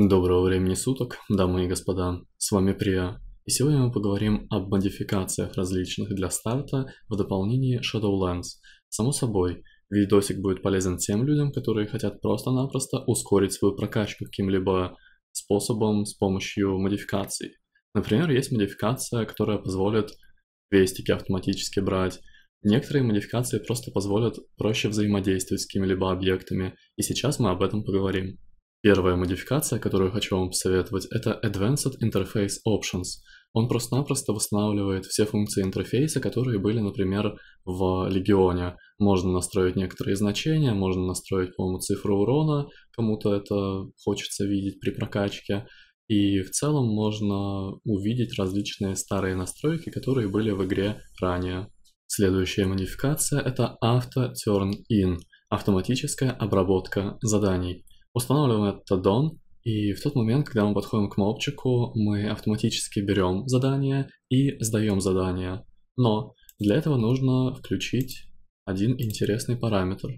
Доброго времени суток, дамы и господа, с вами Прия, и сегодня мы поговорим об модификациях различных для старта в дополнении Shadowlands. Само собой, видосик будет полезен тем людям, которые хотят просто-напросто ускорить свою прокачку каким-либо способом с помощью модификаций. Например, есть модификация, которая позволит вестики автоматически брать, Некоторые модификации просто позволят проще взаимодействовать с какими-либо объектами, и сейчас мы об этом поговорим. Первая модификация, которую хочу вам посоветовать, это Advanced Interface Options. Он просто-напросто восстанавливает все функции интерфейса, которые были, например, в Легионе. Можно настроить некоторые значения, можно настроить, по-моему, цифру урона, кому-то это хочется видеть при прокачке. И в целом можно увидеть различные старые настройки, которые были в игре ранее. Следующая модификация — это Auto Turn In — автоматическая обработка заданий устанавливаем этот аддон, и в тот момент, когда мы подходим к мопчику, мы автоматически берем задание и сдаем задание. Но для этого нужно включить один интересный параметр.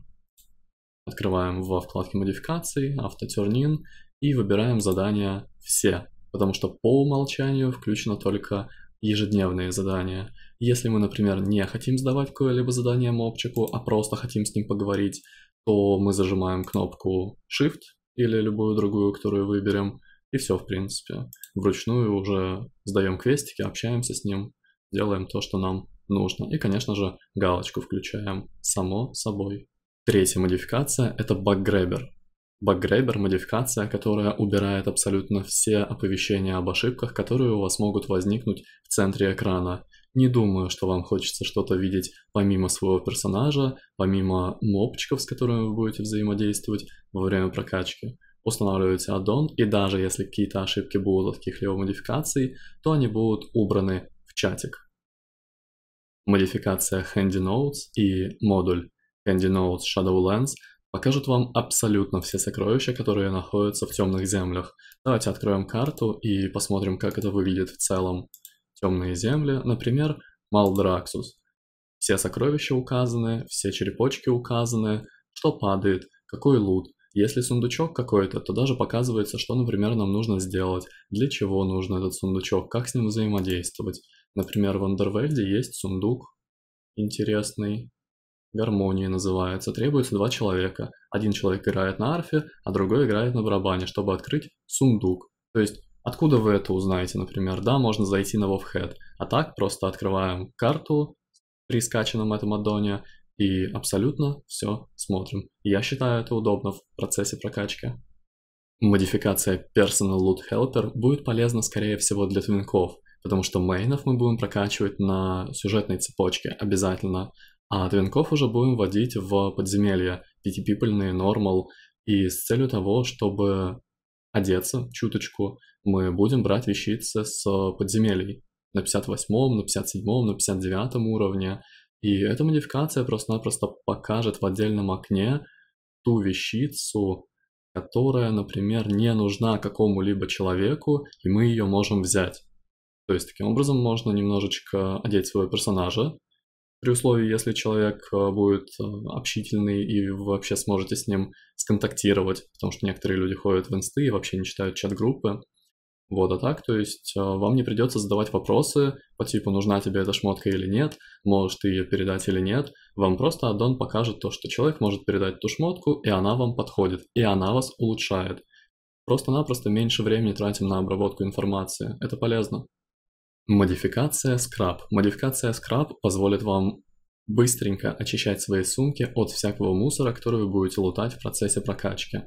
Открываем во вкладке модификации, автотюрнин и выбираем задания «Все», потому что по умолчанию включено только ежедневные задания. Если мы, например, не хотим сдавать какое-либо задание мопчику, а просто хотим с ним поговорить, то мы зажимаем кнопку Shift или любую другую, которую выберем, и все, в принципе. Вручную уже сдаем квестики, общаемся с ним, делаем то, что нам нужно. И, конечно же, галочку включаем само собой. Третья модификация — это баггребер. Баггребер — модификация, которая убирает абсолютно все оповещения об ошибках, которые у вас могут возникнуть в центре экрана. Не думаю, что вам хочется что-то видеть помимо своего персонажа, помимо мопчиков, с которыми вы будете взаимодействовать во время прокачки. Устанавливается аддон, и даже если какие-то ошибки будут от каких-либо модификаций, то они будут убраны в чатик. Модификация Handy Notes и модуль Handy Notes Shadowlands покажут вам абсолютно все сокровища, которые находятся в темных землях. Давайте откроем карту и посмотрим, как это выглядит в целом темные земли, например, Малдраксус. Все сокровища указаны, все черепочки указаны, что падает, какой лут. Если сундучок какой-то, то даже показывается, что, например, нам нужно сделать, для чего нужен этот сундучок, как с ним взаимодействовать. Например, в Андервельде есть сундук интересный, гармонии называется. Требуется два человека. Один человек играет на арфе, а другой играет на барабане, чтобы открыть сундук. То есть Откуда вы это узнаете, например? Да, можно зайти на Wolfhead, А так просто открываем карту при скачанном этом аддоне и абсолютно все смотрим. Я считаю это удобно в процессе прокачки. Модификация Personal Loot Helper будет полезна, скорее всего, для твинков, потому что мейнов мы будем прокачивать на сюжетной цепочке обязательно, а твинков уже будем вводить в подземелья, пятипипольные, нормал, и с целью того, чтобы одеться чуточку, мы будем брать вещицы с э, подземелий на 58, на 57, на 59 уровне. И эта модификация просто-напросто покажет в отдельном окне ту вещицу, которая, например, не нужна какому-либо человеку, и мы ее можем взять. То есть таким образом можно немножечко одеть своего персонажа, при условии, если человек э, будет э, общительный и вы вообще сможете с ним сконтактировать, потому что некоторые люди ходят в инсты и вообще не читают чат-группы. Вот, а так, то есть э, вам не придется задавать вопросы по типу «нужна тебе эта шмотка или нет?», «можешь ты ее передать или нет?». Вам просто аддон покажет то, что человек может передать ту шмотку, и она вам подходит, и она вас улучшает. Просто-напросто меньше времени тратим на обработку информации. Это полезно. Модификация Scrap. Модификация Scrap позволит вам быстренько очищать свои сумки от всякого мусора, который вы будете лутать в процессе прокачки.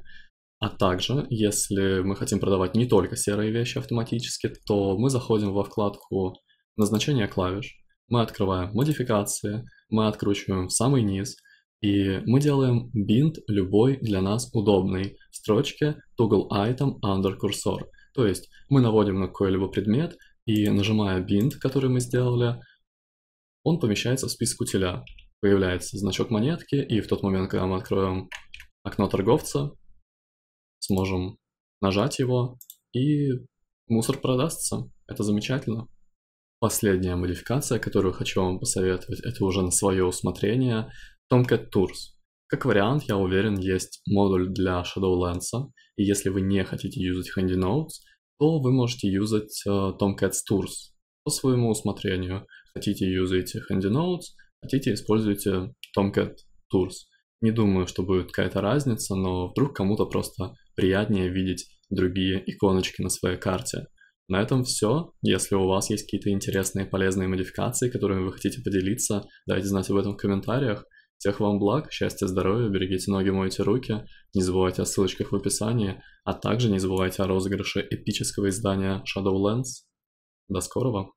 А также, если мы хотим продавать не только серые вещи автоматически, то мы заходим во вкладку «Назначение клавиш», мы открываем «Модификации», мы откручиваем в самый низ, и мы делаем бинт любой для нас удобной строчке «Toggle item under cursor». То есть мы наводим на какой-либо предмет, и нажимая bind, который мы сделали, он помещается в список утиля. Появляется значок монетки, и в тот момент, когда мы откроем окно торговца, сможем нажать его, и мусор продастся. Это замечательно. Последняя модификация, которую хочу вам посоветовать, это уже на свое усмотрение Tomcat Tours. Как вариант, я уверен, есть модуль для Shadowlands, и если вы не хотите юзать Notes, то вы можете юзать э, Tomcats Tours по своему усмотрению. Хотите, юзайте Handy Notes, хотите, используйте Tomcat Tours. Не думаю, что будет какая-то разница, но вдруг кому-то просто приятнее видеть другие иконочки на своей карте. На этом все. Если у вас есть какие-то интересные полезные модификации, которыми вы хотите поделиться, дайте знать об этом в комментариях. Всех вам благ, счастья, здоровья, берегите ноги, мойте руки, не забывайте о ссылочках в описании, а также не забывайте о розыгрыше эпического издания Shadowlands. До скорого!